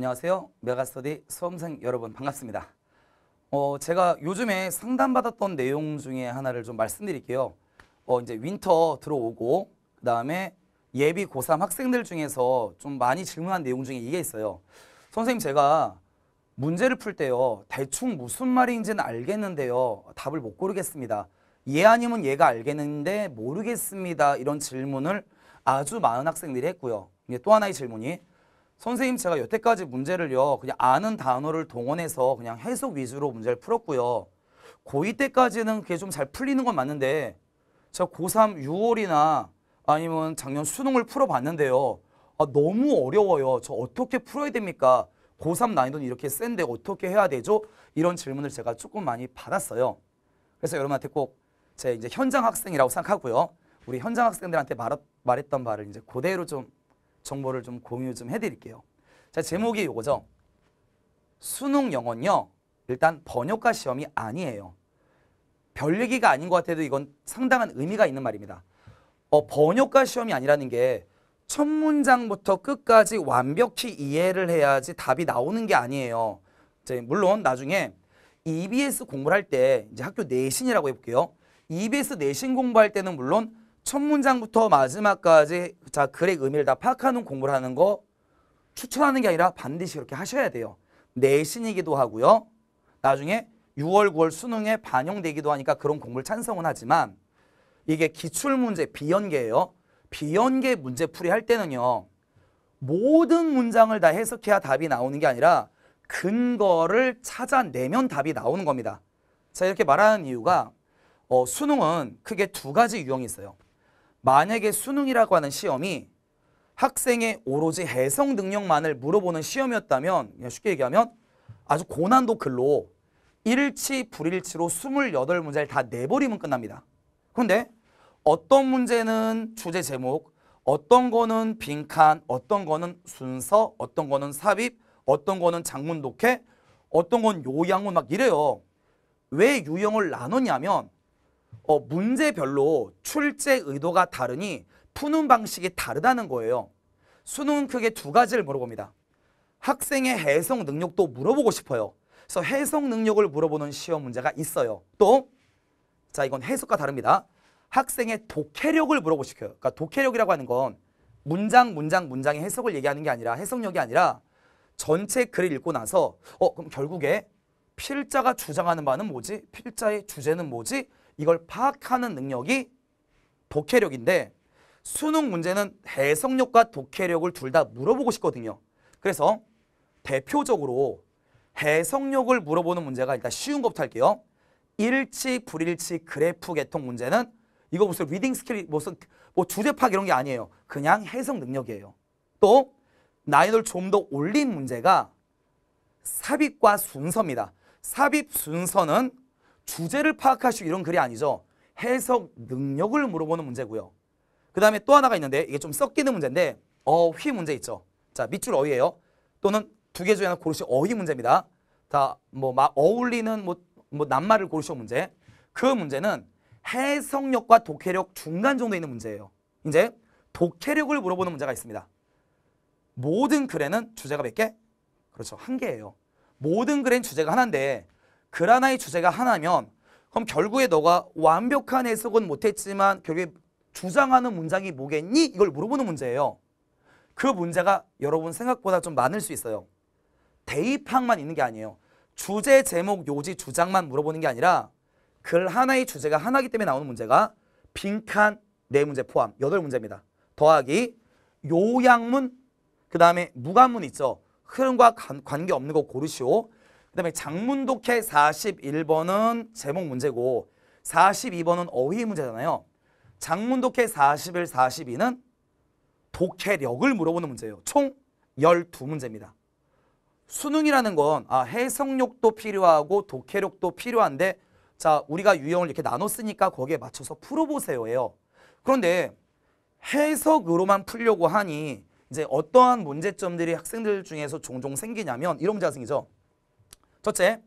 안녕하세요. 메가스터디 수험생 여러분 반갑습니다. 어, 제가 요즘에 상담받았던 내용 중에 하나를 좀 말씀드릴게요. 어, 이제 윈터 들어오고 그 다음에 예비 고3 학생들 중에서 좀 많이 질문한 내용 중에 이게 있어요. 선생님 제가 문제를 풀 때요. 대충 무슨 말인지는 알겠는데요. 답을 못 고르겠습니다. 얘 아니면 얘가 알겠는데 모르겠습니다. 이런 질문을 아주 많은 학생들이 했고요. 이제 또 하나의 질문이 선생님 제가 여태까지 문제를요 그냥 아는 단어를 동원해서 그냥 해석 위주로 문제를 풀었고요 고2 때까지는 그게 좀 잘 풀리는 건 맞는데 제가 고3 6월이나 아니면 작년 수능을 풀어봤는데요 아, 너무 어려워요 저 어떻게 풀어야 됩니까 고3 난이도는 이렇게 센데 어떻게 해야 되죠? 이런 질문을 제가 조금 많이 받았어요 그래서 여러분한테 꼭제 이제 현장 학생이라고 생각하고요 우리 현장 학생들한테 말, 말했던 말을 이제 그대로 좀 정보를 좀 공유 좀 해드릴게요. 자 제목이 이거죠. 수능 영어는요. 일단 번역가 시험이 아니에요. 별 얘기가 아닌 것 같아도 이건 상당한 의미가 있는 말입니다. 어, 번역가 시험이 아니라는 게 첫 문장부터 끝까지 완벽히 이해를 해야지 답이 나오는 게 아니에요. 이제 물론 나중에 EBS 공부할때 이제 학교 내신이라고 해볼게요. EBS 내신 공부할 때는 물론 첫 문장부터 마지막까지 자 글의 의미를 다 파악하는 공부를 하는 거 추천하는 게 아니라 반드시 이렇게 하셔야 돼요. 내신이기도 하고요. 나중에 6월, 9월 수능에 반영되기도 하니까 그런 공부를 찬성은 하지만 이게 기출문제 비연계예요. 비연계 문제풀이 할 때는요. 모든 문장을 다 해석해야 답이 나오는 게 아니라 근거를 찾아내면 답이 나오는 겁니다. 자 이렇게 말하는 이유가 어, 수능은 크게 두 가지 유형이 있어요. 만약에 수능이라고 하는 시험이 학생의 오로지 해석 능력만을 물어보는 시험이었다면 쉽게 얘기하면 아주 고난도 글로 일치 불일치로 28문제를 다 내버리면 끝납니다. 근데 어떤 문제는 주제 제목, 어떤 거는 빈칸, 어떤 거는 순서, 어떤 거는 삽입, 어떤 거는 장문 독해, 어떤 건 요양문 막 이래요. 왜 유형을 나누냐면 어, 문제별로 출제 의도가 다르니 푸는 방식이 다르다는 거예요. 수능은 크게 두 가지를 물어봅니다. 학생의 해석 능력도 물어보고 싶어요. 그래서 해석 능력을 물어보는 시험 문제가 있어요. 또, 자 이건 해석과 다릅니다. 학생의 독해력을 물어보시켜요. 그러니까 독해력이라고 하는 건 문장, 문장, 문장의 해석을 얘기하는 게 아니라 해석력이 아니라 전체 글을 읽고 나서 어 그럼 결국에 필자가 주장하는 바는 뭐지? 필자의 주제는 뭐지? 이걸 파악하는 능력이 독해력인데 수능 문제는 해석력과 독해력을 둘 다 물어보고 싶거든요. 그래서 대표적으로 해석력을 물어보는 문제가 일단 쉬운 것부터 할게요. 일치, 불일치, 그래프 개통 문제는 이거 무슨 리딩 스킬, 무슨 뭐 주제 파악 이런 게 아니에요. 그냥 해석 능력이에요. 또 난이도를 좀 더 올린 문제가 삽입과 순서입니다. 삽입 순서는 주제를 파악하시고 이런 글이 아니죠. 해석 능력을 물어보는 문제고요. 그 다음에 또 하나가 있는데 이게 좀 섞이는 문제인데 어휘 문제 있죠. 자 밑줄 어휘예요. 또는 두 개 중에 하나 고르시 어휘 문제입니다. 다뭐 막 어울리는 뭐, 뭐 낱말을 고르시오 문제. 그 문제는 해석력과 독해력 중간 정도 있는 문제예요. 이제 독해력을 물어보는 문제가 있습니다. 모든 글에는 주제가 몇 개? 그렇죠. 한 개예요. 모든 글엔 주제가 하나인데 그라나의 주제가 하나면 그럼 결국에 너가 완벽한 해석은 못했지만 결국에 주장하는 문장이 뭐겠니? 이걸 물어보는 문제예요. 그 문제가 여러분 생각보다 좀 많을 수 있어요. 대입항만 있는 게 아니에요. 주제, 제목, 요지, 주장만 물어보는 게 아니라 글 하나의 주제가 하나이기 때문에 나오는 문제가 빈칸 네문제 포함 여덟 문제입니다 더하기 요양문 그 다음에 무관문 있죠. 흐름과 관, 관계없는 거 고르시오. 그 다음에 장문독해 41번은 제목 문제고 42번은 어휘 문제잖아요. 장문독해 41, 42는 독해력을 물어보는 문제예요. 총 12문제입니다. 수능이라는 건 아, 해석력도 필요하고 독해력도 필요한데 자 우리가 유형을 이렇게 나눴으니까 거기에 맞춰서 풀어보세요 예요. 그런데 해석으로만 풀려고 하니 이제 어떠한 문제점들이 학생들 중에서 종종 생기냐면 이런 문제가 생기죠. 첫째,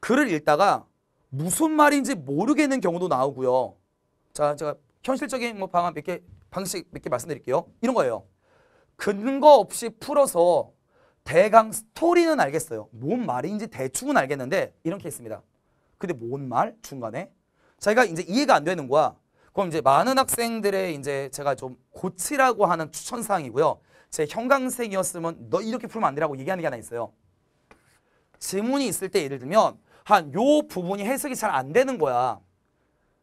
글을 읽다가 무슨 말인지 모르겠는 경우도 나오고요. 자, 제가 현실적인 뭐 방안 몇 개, 방식 몇 개 말씀드릴게요. 이런 거예요. 근거 없이 풀어서 대강 스토리는 알겠어요. 뭔 말인지 대충은 알겠는데 이런 케이스입니다. 근데 뭔 말? 중간에? 자기가 이제 이해가 안 되는 거야. 그럼 이제 많은 학생들의 이제 제가 좀 고치라고 하는 추천사항이고요. 제 형광색이었으면 너 이렇게 풀면 안 되라고 얘기하는 게 하나 있어요. 지문이 있을 때 예를 들면 한 요 부분이 해석이 잘 안 되는 거야.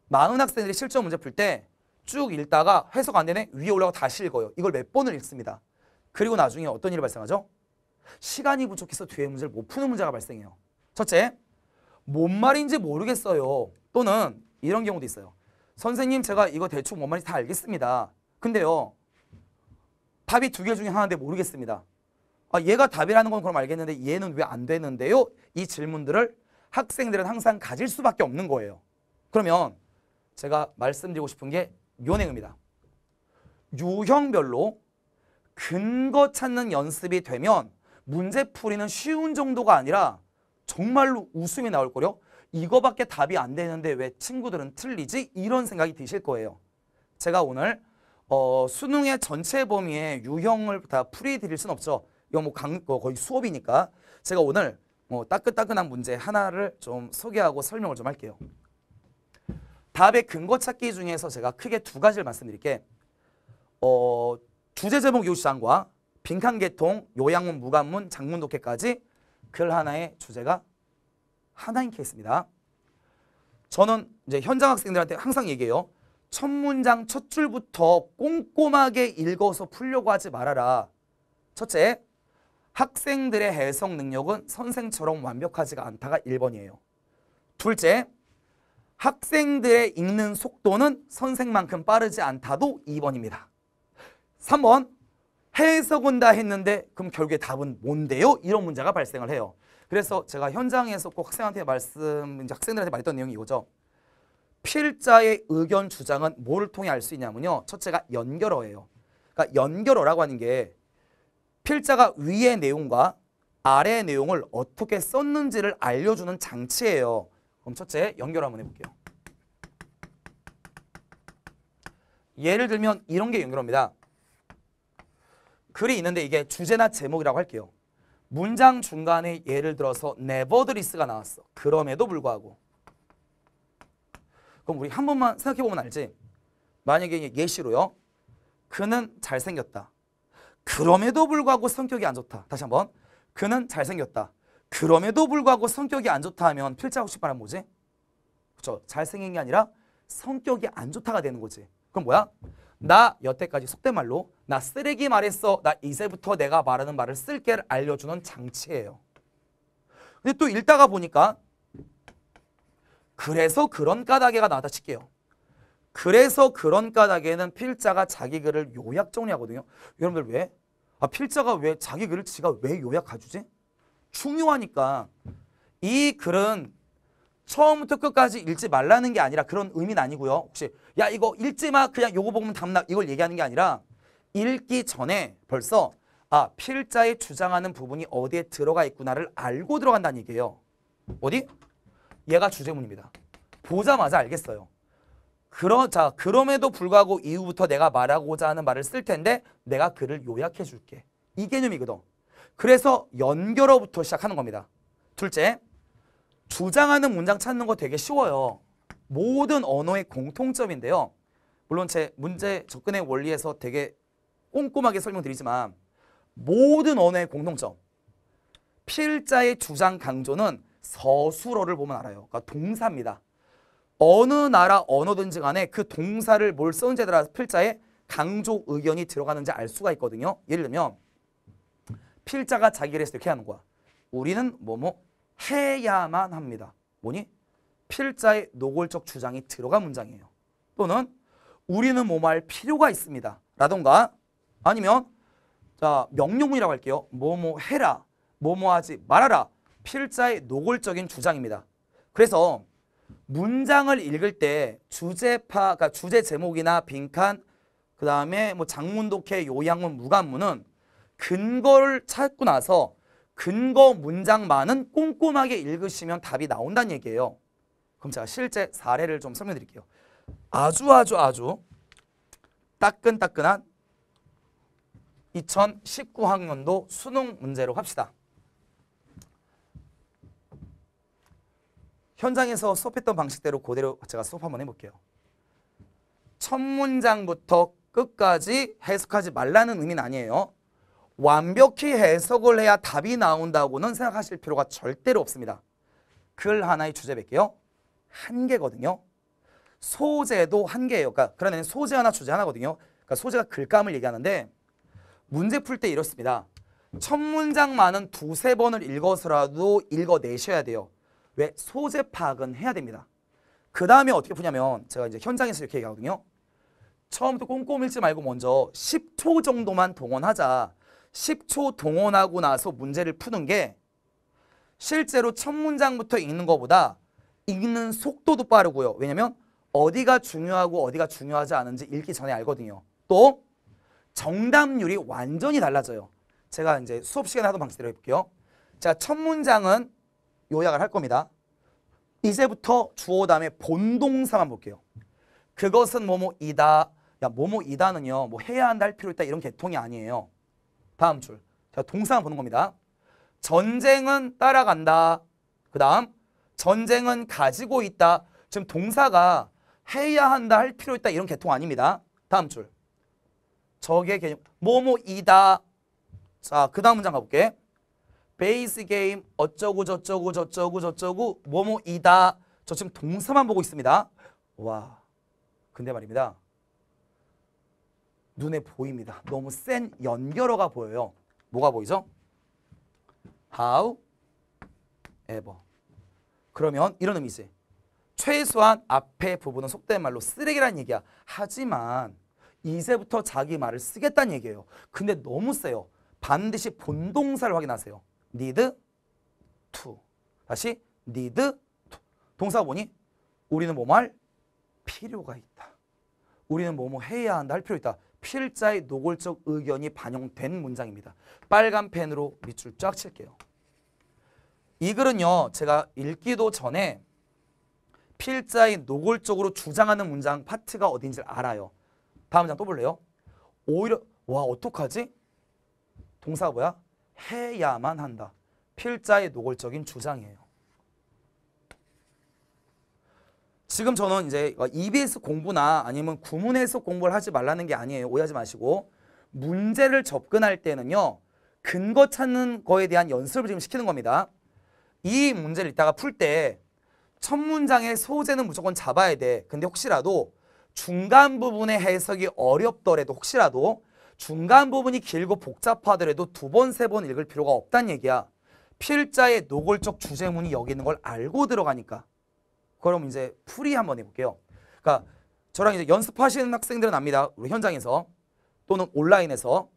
많은 학생들이 실전 문제 풀 때 쭉 읽다가 해석 안 되네 위에 올라가 다시 읽어요. 이걸 몇 번을 읽습니다. 그리고 나중에 어떤 일이 발생하죠? 시간이 부족해서 뒤에 문제를 못 푸는 문제가 발생해요. 첫째, 뭔 말인지 모르겠어요. 또는 이런 경우도 있어요. 선생님 제가 이거 대충 뭔 말인지 다 알겠습니다. 근데요. 답이 두 개 중에 하나인데 모르겠습니다. 아, 얘가 답이라는 건 그럼 알겠는데 얘는 왜 안 되는데요? 이 질문들을 학생들은 항상 가질 수밖에 없는 거예요. 그러면 제가 말씀드리고 싶은 게 요내입니다. 용 유형별로 근거 찾는 연습이 되면 문제풀이는 쉬운 정도가 아니라 정말로 웃음이 나올 거요. 이거밖에 답이 안 되는데 왜 친구들은 틀리지? 이런 생각이 드실 거예요. 제가 오늘 어, 수능의 전체 범위에 유형을 다 풀이 드릴 순 없죠. 이거 뭐 강, 거의 수업이니까 제가 오늘 뭐 따끈따끈한 문제 하나를 좀 소개하고 설명을 좀 할게요. 답의 근거 찾기 중에서 제가 크게 두 가지를 말씀드릴게. 어, 주제 제목 요시장과 빈칸 개통, 요양문, 무관문, 장문 독해까지 글 하나의 주제가 하나인 케이스입니다. 저는 이제 현장 학생들한테 항상 얘기해요. 첫 문장 첫 줄부터 꼼꼼하게 읽어서 풀려고 하지 말아라. 첫째, 학생들의 해석 능력은 선생처럼 완벽하지가 않다가 1번이에요. 둘째, 학생들의 읽는 속도는 선생만큼 빠르지 않다도 2번입니다. 3번, 해석은 다 했는데 그럼 결국에 답은 뭔데요? 이런 문제가 발생을 해요. 그래서 제가 현장에서 꼭 학생한테 말씀, 이제 학생들한테 말했던 내용이 이거죠. 필자의 의견 주장은 뭐를 통해 알 수 있냐면요. 첫째가 연결어예요. 그러니까 연결어라고 하는 게 필자가 위의 내용과 아래의 내용을 어떻게 썼는지를 알려주는 장치예요. 그럼 첫째 연결 한번 해볼게요. 예를 들면 이런 게 연결합니다. 글이 있는데 이게 주제나 제목이라고 할게요. 문장 중간에 예를 들어서 네버드리스가 나왔어. 그럼에도 불구하고. 그럼 우리 한 번만 생각해보면 알지? 만약에 예시로요. 그는 잘생겼다. 그럼에도 불구하고 성격이 안 좋다. 다시 한번. 그는 잘생겼다. 그럼에도 불구하고 성격이 안 좋다 하면 필자고 싶바람 뭐지? 그렇죠. 잘생긴 게 아니라 성격이 안 좋다가 되는 거지. 그럼 뭐야? 나 여태까지 속된 말로 나 쓰레기 말했어. 나 이제부터 내가 말하는 말을 쓸게를 알려주는 장치예요. 근데 또 읽다가 보니까 그래서 그런 까닭에가 나왔다 칠게요. 그래서 그런 까닭에는 필자가 자기 글을 요약 정리하거든요. 여러분들 왜? 아, 필자가 왜 자기 글을 지가 왜 요약해주지? 중요하니까 이 글은 처음부터 끝까지 읽지 말라는 게 아니라 그런 의미는 아니고요. 혹시 야 이거 읽지 마 그냥 요거 보면 답나 이걸 얘기하는 게 아니라 읽기 전에 벌써 아 필자의 주장하는 부분이 어디에 들어가 있구나를 알고 들어간다는 얘기예요. 어디? 얘가 주제문입니다. 보자마자 알겠어요. 그러, 자, 그럼에도 불구하고 이후부터 내가 말하고자 하는 말을 쓸 텐데 내가 글을 요약해 줄게. 이 개념이거든. 그래서 연결어부터 시작하는 겁니다. 둘째, 주장하는 문장 찾는 거 되게 쉬워요. 모든 언어의 공통점인데요. 물론 제 문제 접근의 원리에서 되게 꼼꼼하게 설명드리지만 모든 언어의 공통점. 필자의 주장 강조는 서술어를 보면 알아요. 그러니까 동사입니다. 어느 나라 언어든지 간에 그 동사를 뭘 쓰는지에 따라 필자에 강조 의견이 들어가는지 알 수가 있거든요. 예를 들면 필자가 자기를 해서 이렇게 하는 거야. 우리는 뭐뭐 해야만 합니다. 뭐니? 필자의 노골적 주장이 들어간 문장이에요. 또는 우리는 뭐뭐 할 필요가 있습니다. 라던가 아니면 자 명령문이라고 할게요. 뭐뭐 해라, 뭐뭐 하지 말아라. 필자의 노골적인 주장입니다. 그래서 문장을 읽을 때 주제파, 그러니까 주제 제목이나 빈칸, 그 다음에 뭐 장문 독해, 요양문, 무관문은 근거를 찾고 나서 근거 문장만은 꼼꼼하게 읽으시면 답이 나온다는 얘기예요. 그럼 제가 실제 사례를 좀설명 드릴게요. 아주 아주 아주 따끈따끈한 2019학년도 수능 문제로 합시다. 현장에서 수업했던 방식대로 그대로 제가 수업 한번 해볼게요. 첫 문장부터 끝까지 해석하지 말라는 의미는 아니에요. 완벽히 해석을 해야 답이 나온다고는 생각하실 필요가 절대로 없습니다. 글 하나의 주제 몇 개요? 한 개거든요. 소재도 한 개예요. 그러니까 그런 애 소재 하나 주제 하나거든요. 그러니까 소재가 글감을 얘기하는데 문제 풀 때 이렇습니다. 첫 문장만은 두세 번을 읽어서라도 읽어내셔야 돼요. 왜 소재 파악은 해야 됩니다. 그 다음에 어떻게 푸냐면 제가 이제 현장에서 이렇게 얘기하거든요. 처음부터 꼼꼼 읽지 말고 먼저 10초 정도만 동원하자. 10초 동원하고 나서 문제를 푸는 게 실제로 첫 문장부터 읽는 것보다 읽는 속도도 빠르고요. 왜냐면 어디가 중요하고 어디가 중요하지 않은지 읽기 전에 알거든요. 또 정답률이 완전히 달라져요. 제가 이제 수업 시간에 하던 방식대로 해볼게요. 자, 첫 문장은 요약을 할 겁니다. 이제부터 주어 다음에 본동사만 볼게요. 그것은 뭐뭐이다. 야 뭐뭐이다는요. 뭐 해야 한다 할 필요 있다 이런 개통이 아니에요. 다음 줄. 자 동사만 보는 겁니다. 전쟁은 따라간다. 그 다음 전쟁은 가지고 있다. 지금 동사가 해야 한다 할 필요 있다 이런 개통 아닙니다. 다음 줄. 적의 개념 뭐뭐이다. 자 그 다음 문장 가볼게. 베이스 게임 어쩌고 저쩌고 저쩌고 저쩌고 뭐뭐이다. 저 지금 동사만 보고 있습니다. 와 근데 말입니다. 눈에 보입니다. 너무 센 연결어가 보여요. 뭐가 보이죠? How ever 그러면 이런 의미지. 최소한 앞에 부분은 속된 말로 쓰레기라는 얘기야. 하지만 이제부터 자기 말을 쓰겠다는 얘기예요. 근데 너무 세요. 반드시 본동사를 확인하세요. need to. 다시 need to. 동사 보니 우리는 뭐뭐 할 필요가 있다. 우리는 뭐 뭐 해야 한다 할 필요 있다. 필자의 노골적 의견이 반영된 문장입니다. 빨간 펜으로 밑줄 쫙 칠게요. 이 글은요. 제가 읽기도 전에 필자의 노골적으로 주장하는 문장 파트가 어딘지 알아요. 다음 장 또 볼래요? 오히려 와 어떡하지? 동사가 뭐야? 해야만 한다. 필자의 노골적인 주장이에요. 지금 저는 이제 어, EBS 공부나 아니면 구문해서 공부를 하지 말라는 게 아니에요. 오해하지 마시고 문제를 접근할 때는요. 근거 찾는 거에 대한 연습을 지금 시키는 겁니다. 이 문제를 이따가 풀 때 첫 문장의 소재는 무조건 잡아야 돼. 근데 혹시라도 중간 부분의 해석이 어렵더라도 혹시라도 중간 부분이 길고 복잡하더라도 두 번, 세 번 읽을 필요가 없단 얘기야. 필자의 노골적 주제문이 여기 있는 걸 알고 들어가니까. 그럼 이제 풀이 한번 해볼게요. 그러니까 저랑 이제 연습하시는 학생들은 압니다. 우리 현장에서 또는 온라인에서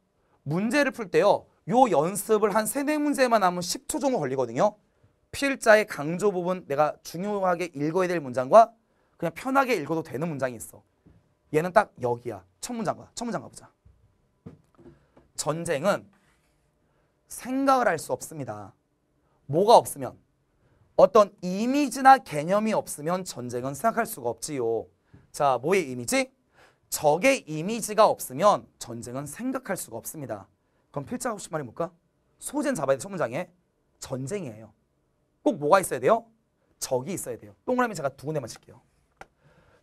문제를 풀 때요. 요 연습을 한 세네 문제만 하면 10초 정도 걸리거든요. 필자의 강조 부분 내가 중요하게 읽어야 될 문장과 그냥 편하게 읽어도 되는 문장이 있어. 얘는 딱 여기야. 첫 문장 가. 첫 문장 가보자. 전쟁은 생각을 할 수 없습니다. 뭐가 없으면 어떤 이미지나 개념이 없으면 전쟁은 생각할 수가 없지요. 자, 뭐의 이미지? 적의 이미지가 없으면 전쟁은 생각할 수가 없습니다. 그럼 필자가 혹시 말해볼까? 소재 잡아야 돼, 첫 문장에. 전쟁이에요. 꼭 뭐가 있어야 돼요? 적이 있어야 돼요. 동그라미 제가 두 군데만 칠게요.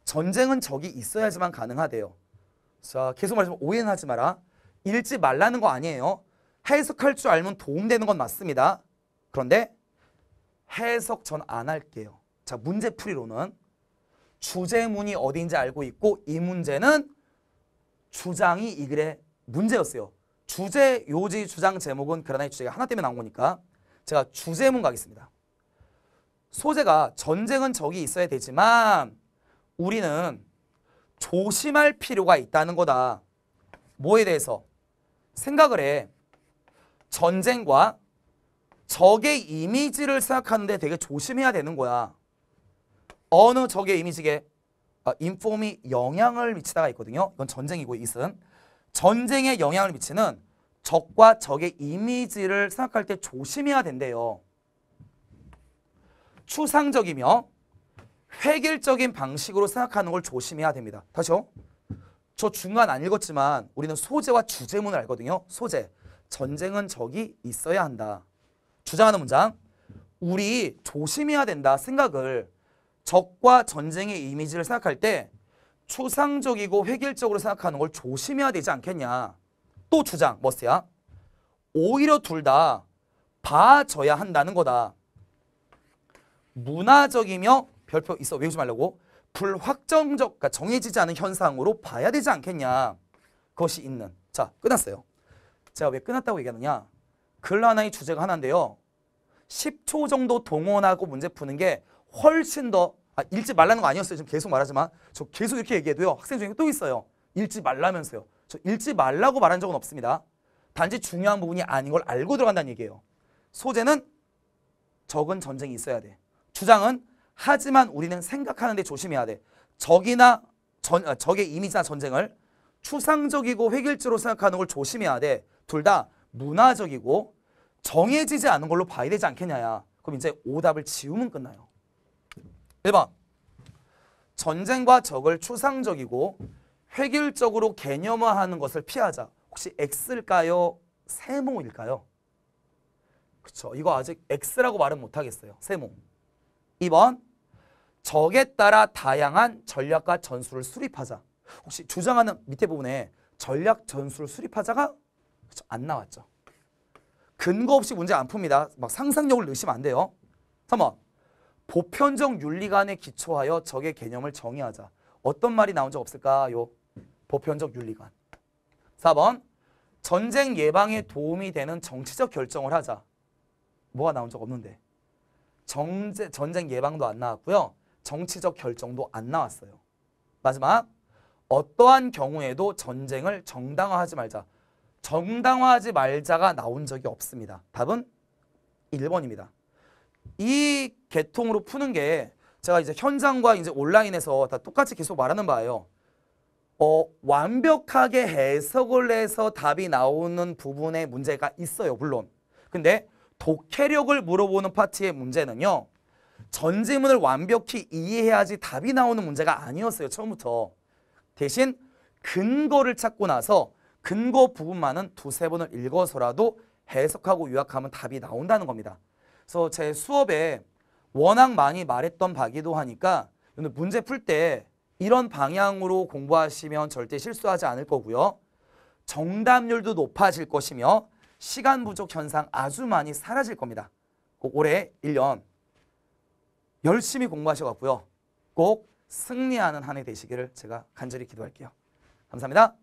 전쟁은 적이 있어야지만 가능하대요. 자, 계속 말하지만 오해는 하지 마라. 읽지 말라는 거 아니에요. 해석할 줄 알면 도움되는 건 맞습니다. 그런데 해석 전 안 할게요. 자, 문제 풀이로는 주제문이 어디인지 알고 있고 이 문제는 주장이 이 글의 문제였어요. 주제, 요지, 주장, 제목은 그라나이 주제가 하나 때문에 나온 거니까 제가 주제문 가겠습니다. 소재가 전쟁은 적이 있어야 되지만 우리는 조심할 필요가 있다는 거다. 뭐에 대해서? 생각을 해. 전쟁과 적의 이미지를 생각하는데 되게 조심해야 되는 거야. 어느 적의 이미지에 인폼이 아, 영향을 미치다가 있거든요. 이건 전쟁이고 이슨. 전쟁에 영향을 미치는 적과 적의 이미지를 생각할 때 조심해야 된대요. 추상적이며 획일적인 방식으로 생각하는 걸 조심해야 됩니다. 다시요. 저 중간 안 읽었지만 우리는 소재와 주제문을 알거든요. 소재. 전쟁은 적이 있어야 한다. 주장하는 문장. 우리 조심해야 된다 생각을 적과 전쟁의 이미지를 생각할 때 추상적이고 획일적으로 생각하는 걸 조심해야 되지 않겠냐. 또 주장, 머스야. 뭐 오히려 둘 다봐줘야 한다는 거다. 문화적이며 별표 있어 외우지 말라고. 불확정적, 그러니까 정해지지 않은 현상으로 봐야 되지 않겠냐. 그것이 있는. 자, 끝났어요. 제가 왜 끝났다고 얘기하느냐. 글 하나의 주제가 하나인데요. 10초 정도 동원하고 문제 푸는 게 훨씬 더 아, 읽지 말라는 거 아니었어요. 지금 계속 말하지만 저 계속 이렇게 얘기해도요. 학생 중에 또 있어요. 읽지 말라면서요. 저 읽지 말라고 말한 적은 없습니다. 단지 중요한 부분이 아닌 걸 알고 들어간다는 얘기예요. 소재는 적은 전쟁이 있어야 돼. 주장은 하지만 우리는 생각하는데 조심해야 돼. 적이나 전, 아, 적의 이미지나 전쟁을 추상적이고 획일지로 생각하는 걸 조심해야 돼. 둘 다 문화적이고 정해지지 않은 걸로 봐야 되지 않겠냐야. 그럼 이제 오답을 지우면 끝나요. 1번 전쟁과 적을 추상적이고 획일적으로 개념화하는 것을 피하자. 혹시 X일까요? 세모일까요? 그렇죠. 이거 아직 X라고 말은 못하겠어요. 세모. 2번 적에 따라 다양한 전략과 전술을 수립하자. 혹시 주장하는 밑에 부분에 전략 전술 수립하자가 그렇죠. 안 나왔죠. 근거 없이 문제 안 풉니다. 막 상상력을 넣으시면 안 돼요. 3번 보편적 윤리관에 기초하여 적의 개념을 정의하자. 어떤 말이 나온 적 없을까요? 보편적 윤리관. 4번 전쟁 예방에 도움이 되는 정치적 결정을 하자. 뭐가 나온 적 없는데. 정제, 전쟁 예방도 안 나왔고요. 정치적 결정도 안 나왔어요. 마지막 어떠한 경우에도 전쟁을 정당화하지 말자. 정당화하지 말자가 나온 적이 없습니다. 답은 1번입니다. 이 계통으로 푸는 게 제가 이제 현장과 이제 온라인에서 다 똑같이 계속 말하는 바예요. 어, 완벽하게 해석을 해서 답이 나오는 부분에 문제가 있어요. 물론. 근데 독해력을 물어보는 파트의 문제는요. 전지문을 완벽히 이해해야지 답이 나오는 문제가 아니었어요. 처음부터. 대신 근거를 찾고 나서 근거 부분만은 두세 번을 읽어서라도 해석하고 요약하면 답이 나온다는 겁니다. 그래서 제 수업에 워낙 많이 말했던 바기도 하니까 문제 풀 때 이런 방향으로 공부하시면 절대 실수하지 않을 거고요. 정답률도 높아질 것이며 시간 부족 현상 아주 많이 사라질 겁니다. 꼭 올해 1년 열심히 공부하셔갖고요. 꼭 승리하는 한 해 되시기를 제가 간절히 기도할게요. 감사합니다.